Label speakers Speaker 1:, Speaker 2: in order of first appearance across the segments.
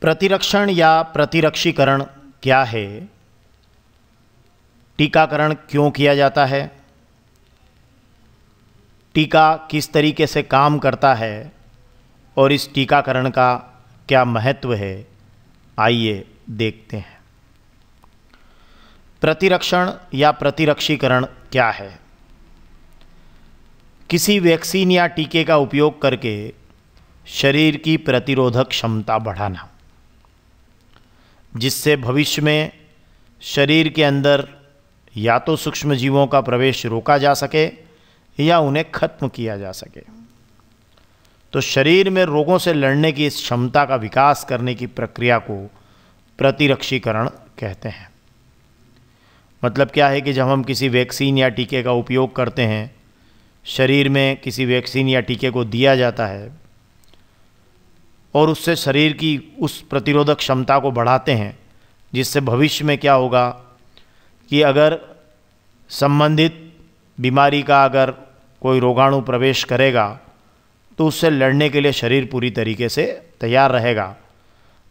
Speaker 1: प्रतिरक्षण या प्रतिरक्षीकरण क्या है टीकाकरण क्यों किया जाता है टीका किस तरीके से काम करता है और इस टीकाकरण का क्या महत्व है आइए देखते हैं प्रतिरक्षण या प्रतिरक्षीकरण क्या है किसी वैक्सीन या टीके का उपयोग करके शरीर की प्रतिरोधक क्षमता बढ़ाना जिससे भविष्य में शरीर के अंदर या तो सूक्ष्म जीवों का प्रवेश रोका जा सके या उन्हें खत्म किया जा सके तो शरीर में रोगों से लड़ने की इस क्षमता का विकास करने की प्रक्रिया को प्रतिरक्षीकरण कहते हैं मतलब क्या है कि जब हम किसी वैक्सीन या टीके का उपयोग करते हैं शरीर में किसी वैक्सीन या टीके को दिया जाता है और उससे शरीर की उस प्रतिरोधक क्षमता को बढ़ाते हैं जिससे भविष्य में क्या होगा कि अगर संबंधित बीमारी का अगर कोई रोगाणु प्रवेश करेगा तो उससे लड़ने के लिए शरीर पूरी तरीके से तैयार रहेगा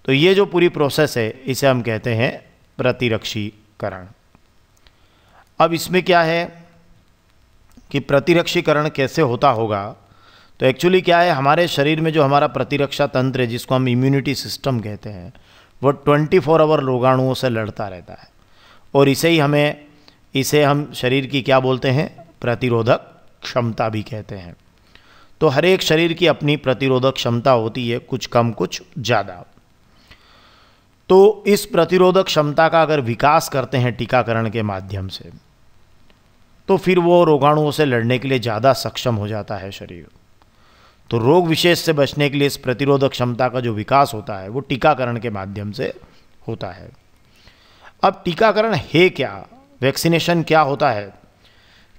Speaker 1: तो ये जो पूरी प्रोसेस है इसे हम कहते हैं प्रतिरक्षीकरण अब इसमें क्या है कि प्रतिरक्षीकरण कैसे होता होगा तो एक्चुअली क्या है हमारे शरीर में जो हमारा प्रतिरक्षा तंत्र है जिसको हम इम्यूनिटी सिस्टम कहते हैं वो 24 फोर आवर रोगाणुओं से लड़ता रहता है और इसे ही हमें इसे हम शरीर की क्या बोलते हैं प्रतिरोधक क्षमता भी कहते हैं तो हर एक शरीर की अपनी प्रतिरोधक क्षमता होती है कुछ कम कुछ ज़्यादा तो इस प्रतिरोधक क्षमता का अगर विकास करते हैं टीकाकरण के माध्यम से तो फिर वो रोगाणुओं से लड़ने के लिए ज़्यादा सक्षम हो जाता है शरीर तो रोग विशेष से बचने के लिए इस प्रतिरोधक क्षमता का जो विकास होता है वो टीकाकरण के माध्यम से होता है अब टीकाकरण है क्या वैक्सीनेशन क्या होता है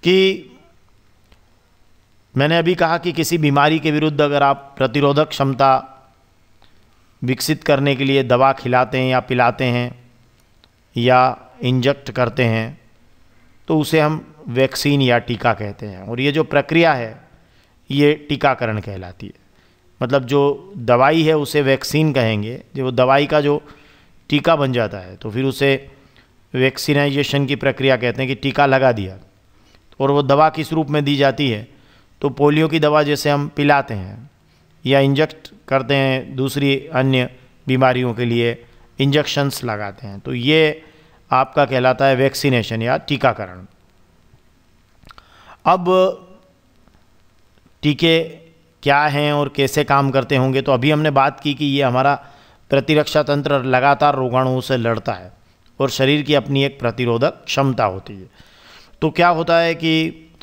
Speaker 1: कि मैंने अभी कहा कि किसी बीमारी के विरुद्ध अगर आप प्रतिरोधक क्षमता विकसित करने के लिए दवा खिलाते हैं या पिलाते हैं या इंजेक्ट करते हैं तो उसे हम वैक्सीन या टीका कहते हैं और ये जो प्रक्रिया है ये टीकाकरण कहलाती है मतलब जो दवाई है उसे वैक्सीन कहेंगे जो वो दवाई का जो टीका बन जाता है तो फिर उसे वैक्सीनाइजेशन की प्रक्रिया कहते हैं कि टीका लगा दिया और वो दवा किस रूप में दी जाती है तो पोलियो की दवा जैसे हम पिलाते हैं या इंजेक्ट करते हैं दूसरी अन्य बीमारियों के लिए इंजेक्शंस लगाते हैं तो ये आपका कहलाता है वैक्सीनेशन या टीकाकरण अब टीके क्या हैं और कैसे काम करते होंगे तो अभी हमने बात की कि ये हमारा प्रतिरक्षा तंत्र लगातार रोगाणुओं से लड़ता है और शरीर की अपनी एक प्रतिरोधक क्षमता होती है तो क्या होता है कि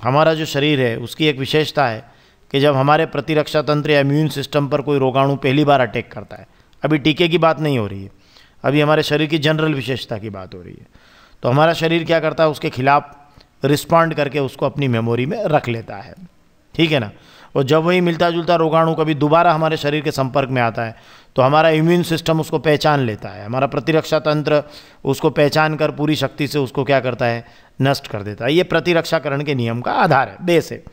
Speaker 1: हमारा जो शरीर है उसकी एक विशेषता है कि जब हमारे प्रतिरक्षा तंत्र या इम्यून सिस्टम पर कोई रोगाणु पहली बार अटैक करता है अभी टीके की बात नहीं हो रही है अभी हमारे शरीर की जनरल विशेषता की बात हो रही है तो हमारा शरीर क्या करता है उसके खिलाफ रिस्पॉन्ड करके उसको अपनी मेमोरी में रख लेता है ठीक है ना और जब वही मिलता जुलता रोगाणु कभी दोबारा हमारे शरीर के संपर्क में आता है तो हमारा इम्यून सिस्टम उसको पहचान लेता है हमारा प्रतिरक्षा तंत्र उसको पहचान कर पूरी शक्ति से उसको क्या करता है नष्ट कर देता है ये प्रतिरक्षाकरण के नियम का आधार है बेस है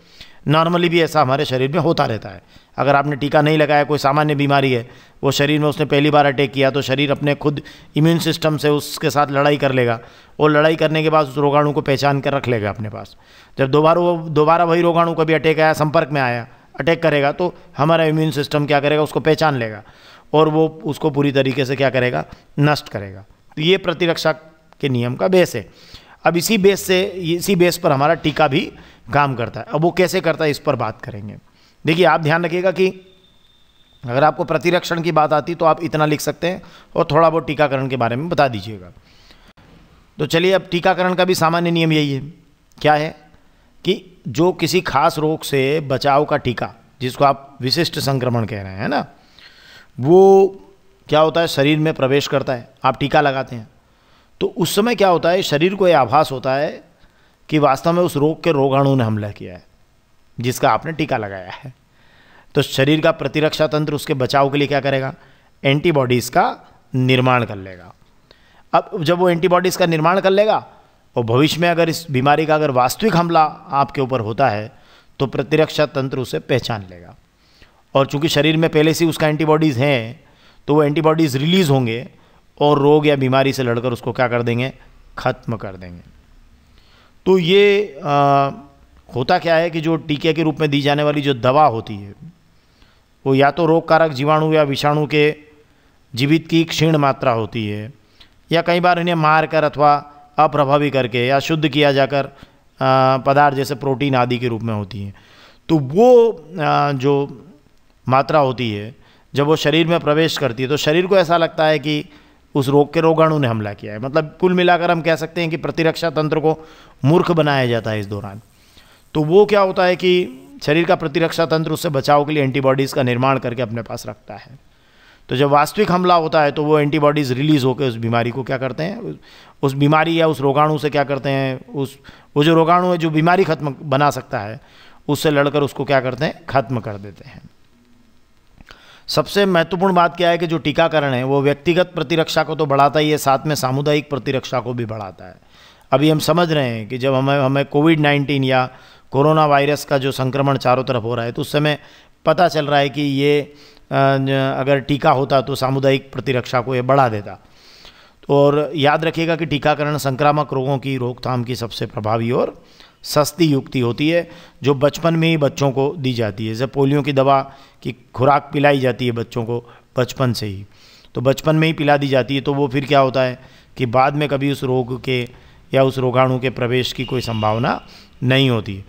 Speaker 1: नॉर्मली भी ऐसा हमारे शरीर में होता रहता है अगर आपने टीका नहीं लगाया कोई सामान्य बीमारी है वो शरीर में उसने पहली बार अटैक किया तो शरीर अपने खुद इम्यून सिस्टम से उसके साथ लड़ाई कर लेगा और लड़ाई करने के बाद उस रोगाणु को पहचान कर रख लेगा अपने पास जब दोबारा वो दोबारा वही रोगाणु कभी अटैक आया संपर्क में आया अटैक करेगा तो हमारा इम्यून सिस्टम क्या करेगा उसको पहचान लेगा और वो उसको पूरी तरीके से क्या करेगा नष्ट करेगा तो ये प्रतिरक्षा के नियम का बेस है अब इसी बेस से इसी बेस पर हमारा टीका भी काम करता है अब वो कैसे करता है इस पर बात करेंगे देखिए आप ध्यान रखिएगा कि अगर आपको प्रतिरक्षण की बात आती तो आप इतना लिख सकते हैं और थोड़ा बहुत टीकाकरण के बारे में बता दीजिएगा तो चलिए अब टीकाकरण का भी सामान्य नियम यही है क्या है कि जो किसी खास रोग से बचाव का टीका जिसको आप विशिष्ट संक्रमण कह रहे हैं ना वो क्या होता है शरीर में प्रवेश करता है आप टीका लगाते हैं तो उस समय क्या होता है शरीर को यह आभास होता है कि वास्तव में उस रोग के रोगाणु ने हमला किया है जिसका आपने टीका लगाया है तो शरीर का प्रतिरक्षा तंत्र उसके बचाव के लिए क्या करेगा एंटीबॉडीज़ का निर्माण कर लेगा अब जब वो एंटीबॉडीज़ का निर्माण कर लेगा और भविष्य में अगर इस बीमारी का अगर वास्तविक हमला आपके ऊपर होता है तो प्रतिरक्षा तंत्र उसे पहचान लेगा और चूंकि शरीर में पहले से उसका एंटीबॉडीज़ हैं तो वो एंटीबॉडीज़ रिलीज़ होंगे और रोग या बीमारी से लड़कर उसको क्या कर देंगे ख़त्म कर देंगे तो ये आ, होता क्या है कि जो टीके के रूप में दी जाने वाली जो दवा होती है वो या तो रोग कारक जीवाणु या विषाणु के जीवित की क्षीण मात्रा होती है या कई बार इन्हें मार कर अथवा अप्रभावी करके या शुद्ध किया जाकर पदार्थ जैसे प्रोटीन आदि के रूप में होती है तो वो जो मात्रा होती है जब वो शरीर में प्रवेश करती है तो शरीर को ऐसा लगता है कि उस रोग के रोगाणु ने हमला किया है मतलब कुल मिलाकर हम कह सकते हैं कि प्रतिरक्षा तंत्र को मूर्ख बनाया जाता है इस दौरान तो वो क्या होता है कि शरीर का प्रतिरक्षा तंत्र उससे बचाव के लिए एंटीबॉडीज़ का निर्माण करके अपने पास रखता है तो जब वास्तविक हमला होता है तो वो एंटीबॉडीज़ रिलीज़ होकर उस बीमारी को क्या करते हैं उस बीमारी या उस रोगाणु से क्या करते हैं उस वो जो रोगाणु है जो बीमारी खत्म बना सकता है उससे लड़कर उसको क्या करते हैं खत्म कर देते हैं सबसे महत्वपूर्ण बात क्या है कि जो टीकाकरण है वो व्यक्तिगत प्रतिरक्षा को तो बढ़ाता ही है साथ में सामुदायिक प्रतिरक्षा को भी बढ़ाता है अभी हम समझ रहे हैं कि जब हमें हमें कोविड नाइन्टीन या कोरोना वायरस का जो संक्रमण चारों तरफ हो रहा है तो उस समय पता चल रहा है कि ये अगर टीका होता तो सामुदायिक प्रतिरक्षा को ये बढ़ा देता और याद रखिएगा कि टीकाकरण संक्रामक रोगों की रोकथाम की सबसे प्रभावी और सस्ती युक्ति होती है जो बचपन में ही बच्चों को दी जाती है जैसे पोलियो की दवा की खुराक पिलाई जाती है बच्चों को बचपन से ही तो बचपन में ही पिला दी जाती है तो वो फिर क्या होता है कि बाद में कभी उस रोग के या उस रोगाणु के प्रवेश की कोई संभावना नहीं होती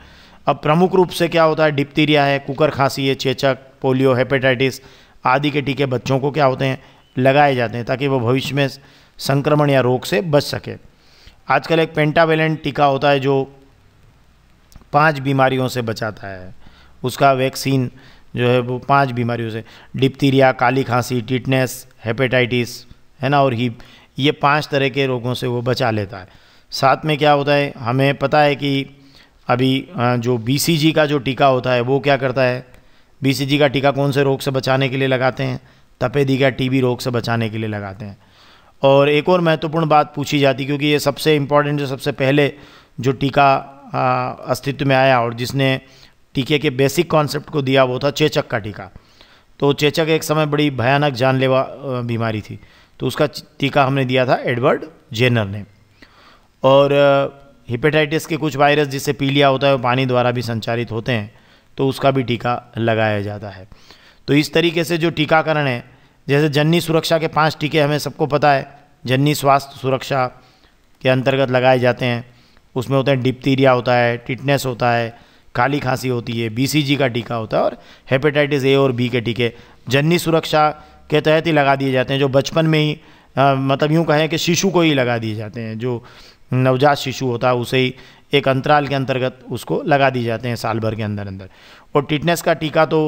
Speaker 1: अब प्रमुख रूप से क्या होता है डिप्टीरिया है कुकर खांसी है चेचक पोलियो हेपेटाइटिस आदि के टीके बच्चों को क्या होते हैं लगाए जाते हैं ताकि वो भविष्य में संक्रमण या रोग से बच सके आजकल एक पेंटावेलेंट टीका होता है जो पांच बीमारियों से बचाता है उसका वैक्सीन जो है वो पांच बीमारियों से डिप्थीरिया काली खांसी टिटनेस हेपेटाइटिस है ना और हीप ये पांच तरह के रोगों से वो बचा लेता है साथ में क्या होता है हमें पता है कि अभी जो बी का जो टीका होता है वो क्या करता है बी का टीका कौन से रोग से बचाने के लिए लगाते हैं तपेदी का टीबी रोग से बचाने के लिए लगाते हैं और एक और महत्वपूर्ण बात पूछी जाती क्योंकि ये सबसे इम्पॉर्टेंट जो सबसे पहले जो टीका अस्तित्व में आया और जिसने टीके के बेसिक कॉन्सेप्ट को दिया वो था चेचक का टीका तो चेचक एक समय बड़ी भयानक जानलेवा बीमारी थी तो उसका टीका हमने दिया था एडवर्ड जेनर ने और हिपेटाइटिस के कुछ वायरस जिससे पीलिया होता है वो पानी द्वारा भी संचारित होते हैं तो उसका भी टीका लगाया जाता है तो इस तरीके से जो टीकाकरण है जैसे जननी सुरक्षा के पांच टीके हमें सबको पता है जननी स्वास्थ्य सुरक्षा के अंतर्गत लगाए जाते हैं उसमें होते हैं डिप्थीरिया होता है टिटनेस होता है काली खांसी होती है बीसीजी का टीका होता है और हेपेटाइटिस ए और बी के टीके जननी सुरक्षा के तहत ही लगा दिए जाते हैं जो बचपन में ही आ, मतलब यूँ कहें कि शिशु को ही लगा दिए जाते हैं जो नवजात शिशु होता है उसे ही एक अंतराल के अंतर्गत उसको लगा दिए जाते हैं साल भर के अंदर अंदर और टिटनेस का टीका तो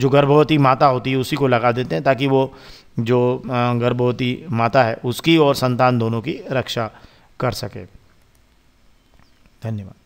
Speaker 1: जो गर्भवती माता होती है उसी को लगा देते हैं ताकि वो जो गर्भवती माता है उसकी और संतान दोनों की रक्षा कर सके धन्यवाद